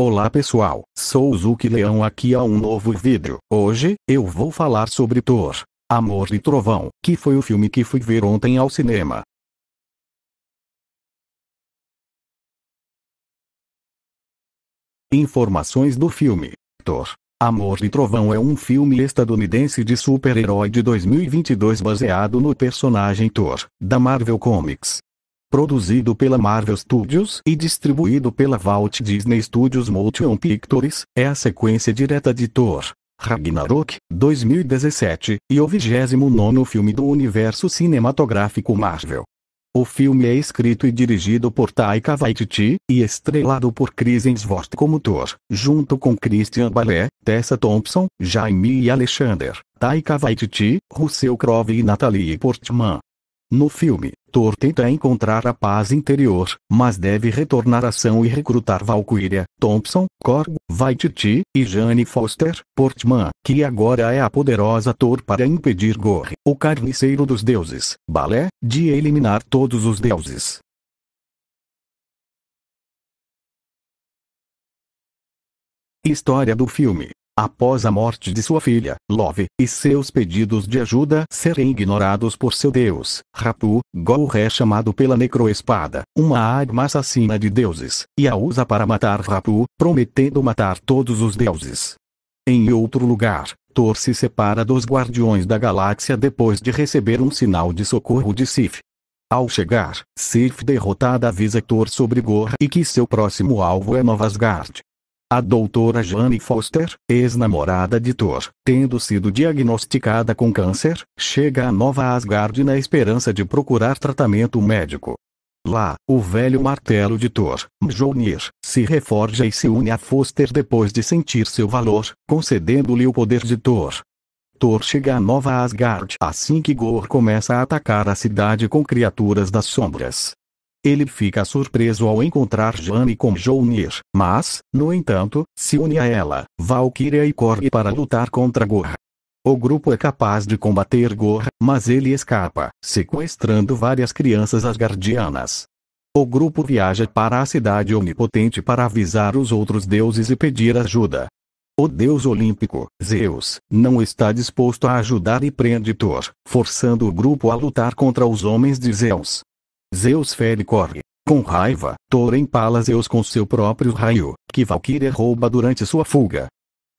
Olá pessoal, sou o Zuki Leão aqui a um novo vídeo. Hoje, eu vou falar sobre Thor, Amor e Trovão, que foi o filme que fui ver ontem ao cinema. Informações do filme. Thor, Amor e Trovão é um filme estadunidense de super-herói de 2022 baseado no personagem Thor, da Marvel Comics produzido pela Marvel Studios e distribuído pela Walt Disney Studios Motion Pictures, é a sequência direta de Thor. Ragnarok, 2017, e o 29 filme do universo cinematográfico Marvel. O filme é escrito e dirigido por Taika Waititi, e estrelado por Chris Hemsworth como Thor, junto com Christian Bale, Tessa Thompson, Jaime e Alexander, Taika Waititi, Russell Crowe e Natalie Portman. No filme, Thor tenta encontrar a paz interior, mas deve retornar à ação e recrutar Valkyria, Thompson, Korg, Waititi, e Jane Foster, Portman, que agora é a poderosa Thor para impedir Gore, o carniceiro dos deuses, balé, de eliminar todos os deuses. História do filme após a morte de sua filha, Love, e seus pedidos de ajuda serem ignorados por seu deus, Rapu Gol é chamado pela Necroespada, uma arma assassina de deuses, e a usa para matar Rapu, prometendo matar todos os deuses. Em outro lugar, Thor se separa dos Guardiões da Galáxia depois de receber um sinal de socorro de Sif. Ao chegar, Sif derrotada avisa Thor sobre Gorra e que seu próximo alvo é Novasgard. A doutora Jane Foster, ex-namorada de Thor, tendo sido diagnosticada com câncer, chega a Nova Asgard na esperança de procurar tratamento médico. Lá, o velho martelo de Thor, Mjolnir, se reforja e se une a Foster depois de sentir seu valor, concedendo-lhe o poder de Thor. Thor chega a Nova Asgard assim que Gor começa a atacar a cidade com criaturas das sombras. Ele fica surpreso ao encontrar Jane com Jounir, mas, no entanto, se une a ela, Valkyria e corre para lutar contra Gorra. O grupo é capaz de combater Gorra, mas ele escapa, sequestrando várias crianças asgardianas. O grupo viaja para a cidade onipotente para avisar os outros deuses e pedir ajuda. O deus olímpico, Zeus, não está disposto a ajudar e prende Thor, forçando o grupo a lutar contra os homens de Zeus. Zeus fere corre. Com raiva, Thor empala Zeus com seu próprio raio, que Valkyria rouba durante sua fuga.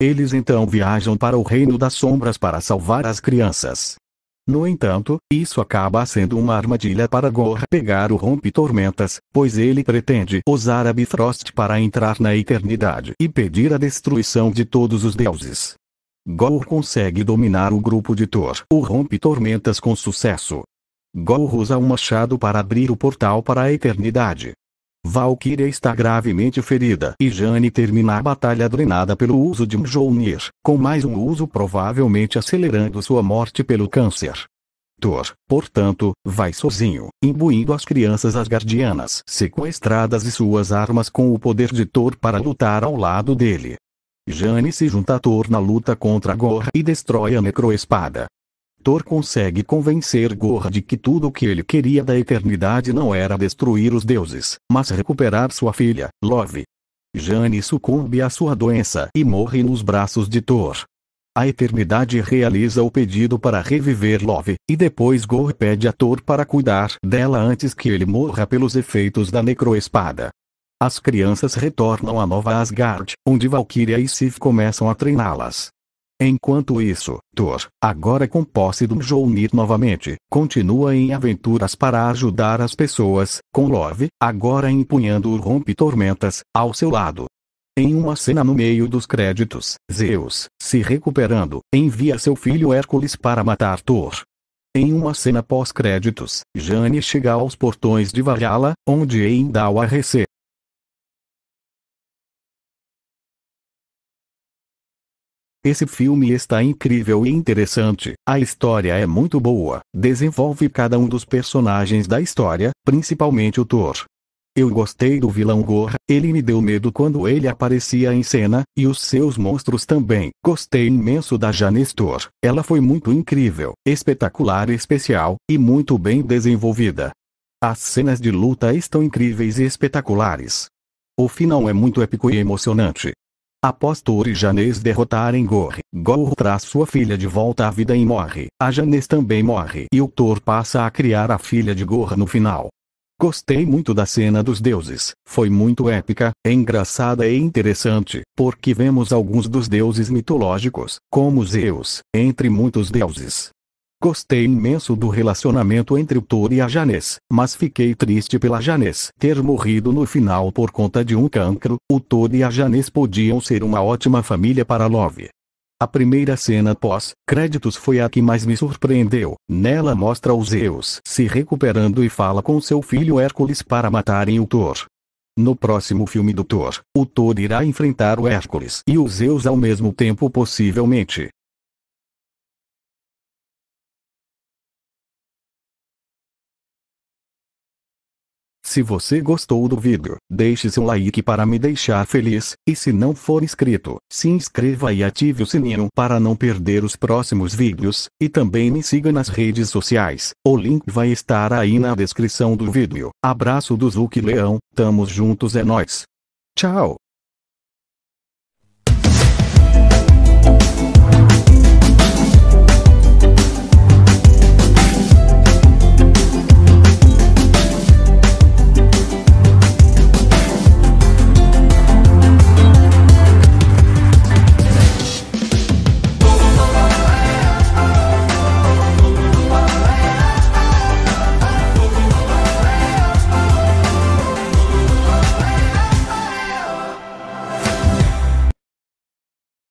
Eles então viajam para o Reino das Sombras para salvar as crianças. No entanto, isso acaba sendo uma armadilha para Gor pegar o Rompe-Tormentas, pois ele pretende usar a Bifrost para entrar na eternidade e pedir a destruição de todos os deuses. Gor consegue dominar o grupo de Thor, o Rompe-Tormentas com sucesso, Gol usa um machado para abrir o portal para a eternidade. Valkyria está gravemente ferida e Jane termina a batalha drenada pelo uso de Mjolnir, com mais um uso provavelmente acelerando sua morte pelo câncer. Thor, portanto, vai sozinho, imbuindo as crianças asgardianas sequestradas e suas armas com o poder de Thor para lutar ao lado dele. Jane se junta a Thor na luta contra Gorra e destrói a necroespada. Thor consegue convencer Gorra de que tudo o que ele queria da eternidade não era destruir os deuses, mas recuperar sua filha, Love. Jane sucumbe à sua doença e morre nos braços de Thor. A eternidade realiza o pedido para reviver Love, e depois Gor pede a Thor para cuidar dela antes que ele morra pelos efeitos da necroespada. As crianças retornam a Nova Asgard, onde Valkyria e Sif começam a treiná-las. Enquanto isso, Thor, agora com posse do Mjolnir novamente, continua em aventuras para ajudar as pessoas, com Love, agora empunhando o rompe-tormentas, ao seu lado. Em uma cena no meio dos créditos, Zeus, se recuperando, envia seu filho Hércules para matar Thor. Em uma cena pós-créditos, Jane chega aos portões de Valhalla, onde Eindal a recebe. Esse filme está incrível e interessante. A história é muito boa, desenvolve cada um dos personagens da história, principalmente o Thor. Eu gostei do vilão Gorra, ele me deu medo quando ele aparecia em cena, e os seus monstros também. Gostei imenso da Janestor, ela foi muito incrível, espetacular e especial, e muito bem desenvolvida. As cenas de luta estão incríveis e espetaculares. O final é muito épico e emocionante. Após Thor e Janês derrotarem Gorre, Gor traz sua filha de volta à vida e morre. A Janês também morre e o Thor passa a criar a filha de Gorra no final. Gostei muito da cena dos deuses, foi muito épica, engraçada e interessante, porque vemos alguns dos deuses mitológicos, como Zeus, entre muitos deuses, Gostei imenso do relacionamento entre o Thor e a Janess, mas fiquei triste pela Janess ter morrido no final por conta de um cancro. O Thor e a Janess podiam ser uma ótima família para Love. A primeira cena pós-créditos foi a que mais me surpreendeu. Nela mostra os Zeus se recuperando e fala com seu filho Hércules para matarem o Thor. No próximo filme do Thor, o Thor irá enfrentar o Hércules e os Zeus ao mesmo tempo possivelmente. Se você gostou do vídeo, deixe seu like para me deixar feliz, e se não for inscrito, se inscreva e ative o sininho para não perder os próximos vídeos, e também me siga nas redes sociais, o link vai estar aí na descrição do vídeo. Abraço do Zuki Leão, tamo juntos é nóis. Tchau!